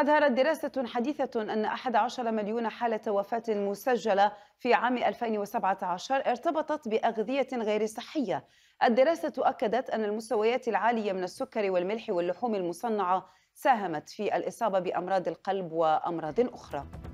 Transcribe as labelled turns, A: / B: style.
A: أظهرت دراسة حديثة أن 11 مليون حالة وفاة مسجلة في عام 2017 ارتبطت بأغذية غير صحية. الدراسة أكدت أن المستويات العالية من السكر والملح واللحوم المصنعة ساهمت في الإصابة بأمراض القلب وأمراض أخرى.